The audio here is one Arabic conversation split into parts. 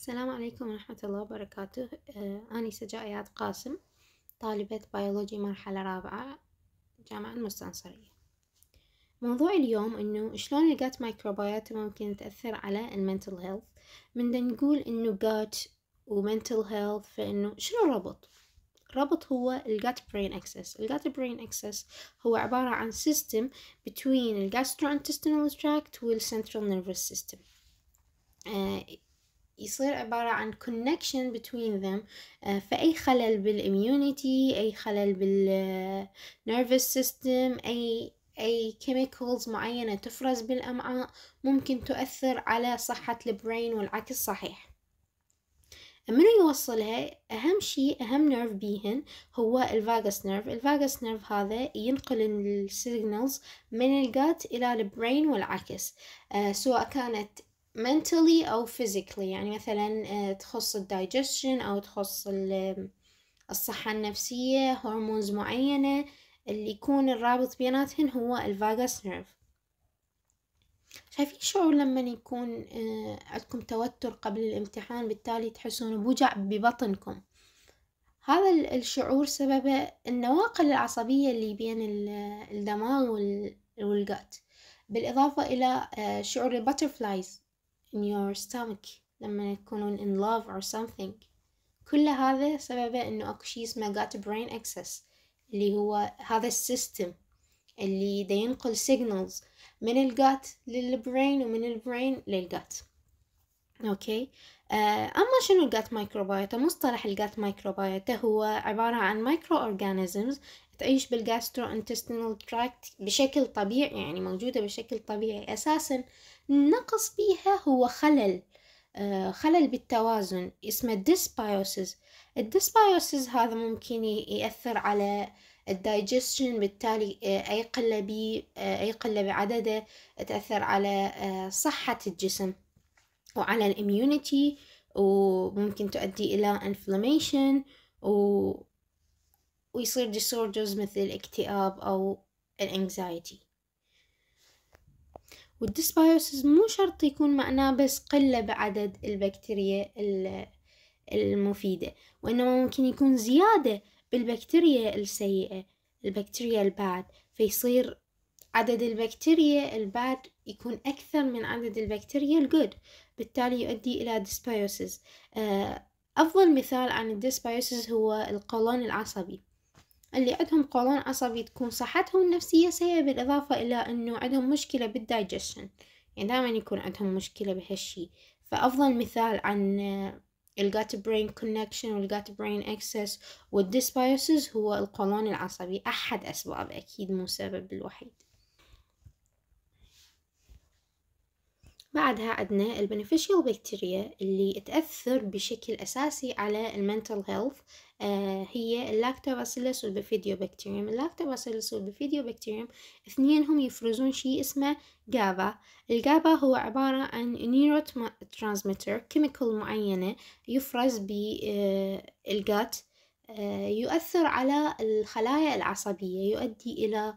السلام عليكم ورحمة الله وبركاته آه، أنا سجائيات قاسم طالبة بيولوجي مرحلة رابعة جامعة المستنصرية موضوع اليوم إنه شلون الجات مايكروبيات ممكن تأثر على المنتل هيلث من نقول إنه جات ومنتل هيلث فإنه شنو الربط ربط هو الجات برين اكسس الجات برين اكسس هو عبارة عن سيستم between الجاسترو انتستينال تراكت والسنترال نيرفس سيستم يصير عبارة عن connection between them آه، فأي خلل بالimmunity أي خلل بالnervous system أي أي chemicals معينة تفرز بالأمعاء ممكن تؤثر على صحة البرين والعكس صحيح آه، منو يوصلها أهم شيء أهم نيرف بيهن هو الفاغس نيرف الفاغس نيرف هذا ينقل السيجنالز من الجات إلى البرين والعكس آه سواء كانت mentally أو physically يعني مثلا آه، تخص الدايجستشن أو تخص آه، الصحة النفسية هرمونز معينة اللي يكون الرابط بيناتهن هو الفاغاس نيرف شايفين شعور لما يكون آه، عندكم توتر قبل الامتحان بالتالي تحسون بوجع ببطنكم هذا الشعور سببه النواقل العصبية اللي بين الدماغ والقات بالإضافة إلى شعور البترفلايز in your stomach لما يكونون in love or something كل هذا سببه انه اكو شيء اسمه gut brain access اللي هو هذا السيستم اللي دا ينقل signals من الجات للبرين ومن البرين للجات اوكي okay. آه، أما شنو الجات مايكروبيوتا؟ مصطلح الجات مايكروبيوتا هو عبارة عن مايكرو أورجانيزمز تعيش بالجاسترو انتستينال تراكت بشكل طبيعي يعني موجودة بشكل طبيعي أساسا النقص بيها هو خلل آه، خلل بالتوازن اسمه ديسبايوسيس الديسبايوسيس هذا ممكن يأثر على الدايجستشن بالتالي آه، أي قلة بعدده تأثر على صحة الجسم وعلى الاميونيتي وممكن تؤدي الى انفلاميشن و... ويصير disorders مثل الاكتئاب او الانكزايتي والديسبايوسز مو شرط يكون معناه بس قلة بعدد البكتيريا المفيدة وإنما ممكن يكون زيادة بالبكتيريا السيئة البكتيريا الباد فيصير عدد البكتيريا الباد يكون أكثر من عدد البكتيريا الجود بالتالي يؤدي إلى ديسبايوسيس آه، أفضل مثال عن الديسبايوسيس هو القولون العصبي اللي عندهم قولون عصبي تكون صحتهم النفسية سيئة بالإضافة إلى أنه عندهم مشكلة بالدايجشن يعني دائما يكون عندهم مشكلة بهالشي فأفضل مثال عن الجات برين كونكشن والجات برين اكسس والديسبايوسز هو القولون العصبي أحد أسباب أكيد مو السبب الوحيد بعدها عندنا البنفيشال بكتيريا اللي تأثر بشكل أساسي على المنتل هيلث آه، هي اللاكتوباسيلس والبيفيديو بكتيريوم اللاكتوباسيلس والبيفيديو بكتيريوم اثنينهم يفرزون شيء اسمه جابا الجابا هو عبارة عن نيرو ترانسميتر كيميكال معينة يفرز بالجات آه، آه، يؤثر على الخلايا العصبية يؤدي إلى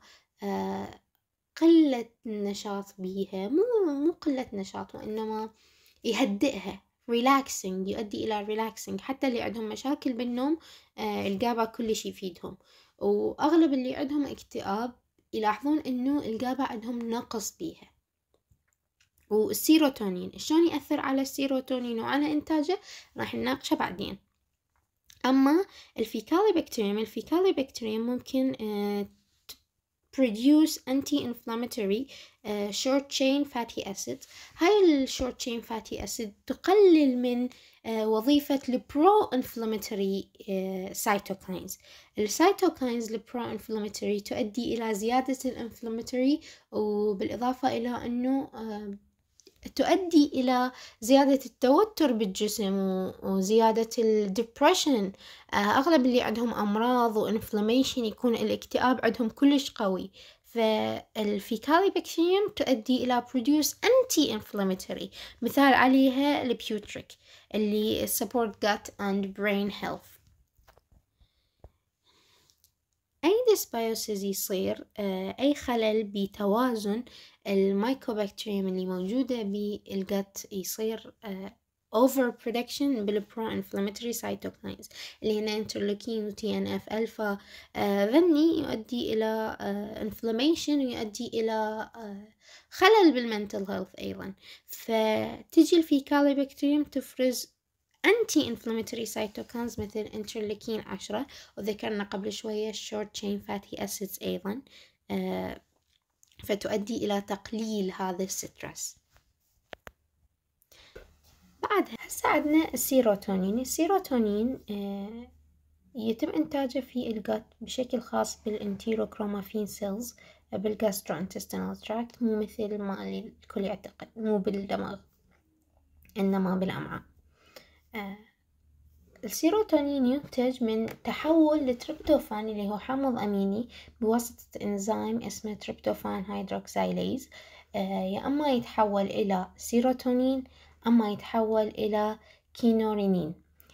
قلة النشاط بيها مو مو قلة نشاط وإنما يهدئها ريلاكسنج يؤدي إلى ريلاكسنج حتى اللي عندهم مشاكل بالنوم آه كل كلش يفيدهم وأغلب اللي عندهم اكتئاب يلاحظون إنه الجابا عندهم نقص بيها والسيروتونين شلون يأثر على السيروتونين وعلى إنتاجه راح نناقشه بعدين أما الفيكالي بكتيريم الفيكالي بكتيريم ممكن آه produce anti-inflammatory uh, short chain fatty acids هاي short chain fatty acid تقلل من uh, وظيفة pro inflammatory uh, cytokines السايتوكاينز pro-inflammatory تؤدي إلى زيادة inflammatory تؤدي إلى زيادة inflammatory وبالإضافة إلى أنه uh, تؤدي إلى زيادة التوتر بالجسم وزيادة الدبريشن آه، أغلب اللي عندهم أمراض وإنفلاميشن يكون الاكتئاب عندهم كلش قوي فالفيكالي بكتيريوم تؤدي إلى بروديوس أنتي inflammatory مثال عليها البيوتريك اللي support gut and brain health أي ديسبايوسيز يصير آه، أي خلل بتوازن المايكوبكتيريم اللي موجودة بالجت يصير اوفر برودكشن بالبرو انفلاماتوري سايتوكاينز اللي هنا انترلوكين وتي ان اف الفا ذني يؤدي الى انفلاميشن آه، ويؤدي الى آه، خلل بالمنتل هيلث ايضا فتجي الفيكالي بكتيريم تفرز أنتي inflammatory cytokines مثل انترلكين عشرة وذكرنا قبل شوية short chain fatty acids أيضا آه، فتؤدي إلى تقليل هذا السترس بعدها هسه عندنا السيروتونين السيروتونين آه، يتم إنتاجه في الجت بشكل خاص بالانتيروكرومافين سيلز بالجاستروانتستينال تراكت مو مثل ما الكل يعتقد مو بالدماغ إنما بالأمعاء آه. السيروتونين ينتج من تحول لتريبتوفان اللي هو حامض أميني بواسطة إنزيم اسمه تريبتوفان هيدروكسيليز آه، يا أما يتحول إلى سيروتونين أما يتحول إلى كينورينين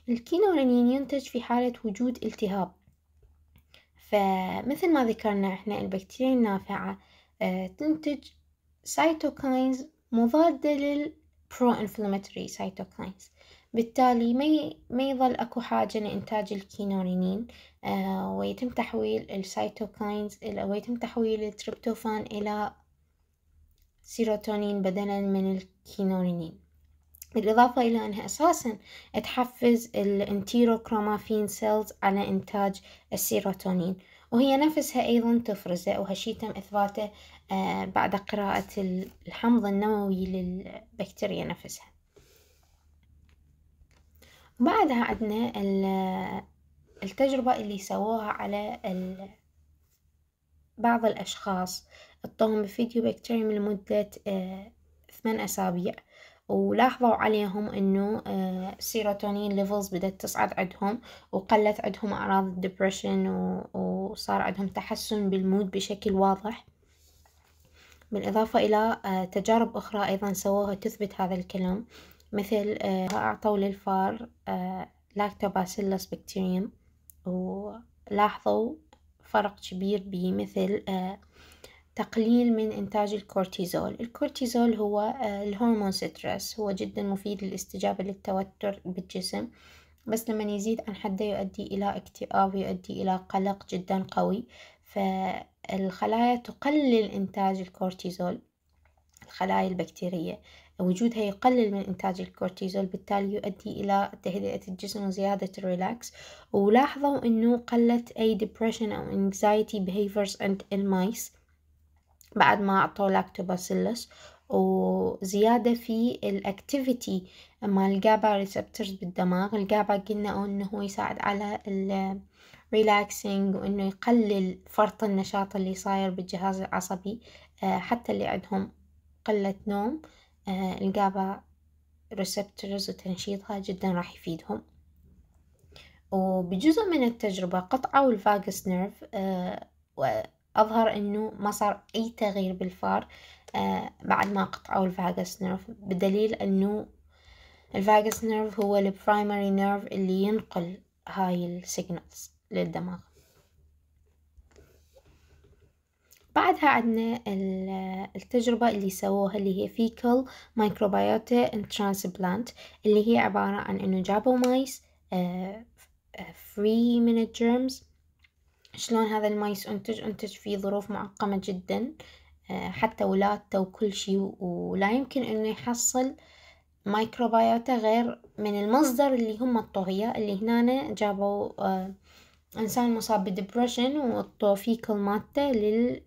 الكينورينين ينتج في حالة وجود التهاب فمثل ما ذكرنا احنا البكتيريا النافعة آه، تنتج سايتوكاينز مضادة للبرو انفلاماتوري سايتوكاينز بالتالي ما ما يظل اكو حاجة لإنتاج الكينورينين آه ويتم تحويل السيتوكاينز ويتم تحويل التريبتوفان إلى سيروتونين بدلا من الكينورينين بالإضافة إلى أنها أساسا تحفز الانتيروكرومافين سيلز على إنتاج السيروتونين وهي نفسها أيضا تفرزه وهالشي تم إثباته آه، بعد قراءة الحمض النووي للبكتيريا نفسها وبعدها عندنا التجربة اللي سووها على بعض الأشخاص اعطوهم فيديو بكتيريوم لمدة آه، ثمان أسابيع ولاحظوا عليهم انه السيروتونين آه، ليفلز بدت تصعد عندهم وقلت عندهم اعراض الدبرشن وصار عندهم تحسن بالمود بشكل واضح بالإضافة إلى آه، تجارب أخرى أيضا سووها تثبت هذا الكلام مثل آه، أعطوا للفار لاكتوباسيلس آه، بكتيريم ولاحظوا فرق كبير بمثل آه، تقليل من إنتاج الكورتيزول الكورتيزول هو الهرمون ستريس هو جدا مفيد للاستجابة للتوتر بالجسم بس لما يزيد عن حده يؤدي إلى اكتئاب يؤدي إلى قلق جدا قوي فالخلايا تقلل إنتاج الكورتيزول الخلايا البكتيرية وجودها يقلل من إنتاج الكورتيزول بالتالي يؤدي إلى تهدئة الجسم وزيادة الريلاكس ولاحظوا أنه قلت أي depression أو anxiety behaviors عند المايس بعد ما أعطوا لاكتوباسيلس وزيادة في الاكتيفيتي مال الجابا ريسبتورز بالدماغ الجابا قلنا انه هو يساعد على الريلاكسينج وانه يقلل فرط النشاط اللي صاير بالجهاز العصبي آه، حتى اللي عندهم قلة نوم آه، الجابا ريسبتورز وتنشيطها جدا راح يفيدهم وبجزء من التجربة قطعوا الفاجس نيرف آه، وأظهر أنه ما صار أي تغيير بالفار آه، بعد ما قطعوا الفاجس نيرف بدليل أنه الفاجس نيرف هو البرايمري نيرف اللي ينقل هاي السيجنالز للدماغ بعدها عندنا التجربة اللي سووها اللي هي فيكل مايكروبيوتا ترانسبلانت اللي هي عبارة عن انه جابوا مايس فري من الجيرمز شلون هذا المايس انتج انتج في ظروف معقمة جدا آه، حتى ولادته وكل شيء ولا يمكن انه يحصل مايكروبيوتا غير من المصدر اللي هم الطغية اللي هنا جابوا آه، إنسان مصاب بدبرشن وطوه فيكل مالته لل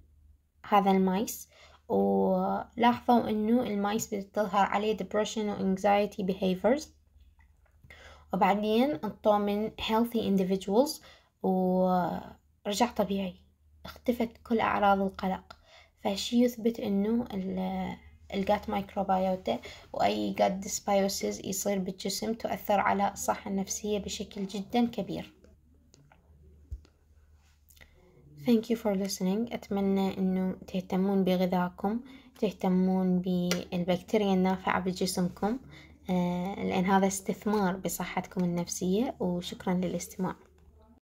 هذا المايس ولاحظوا انه المايس بتظهر عليه depression و anxiety behaviors وبعدين انطوه من healthy individuals ورجع طبيعي اختفت كل اعراض القلق فهالشي يثبت انه الجات microbiota واي جات dysbiosis يصير بالجسم تؤثر على الصحة النفسية بشكل جدا كبير Thank you for listening أتمنى أنه تهتمون بغذائكم تهتمون بالبكتيريا النافعة بجسمكم آه، لأن هذا استثمار بصحتكم النفسية وشكرا للاستماع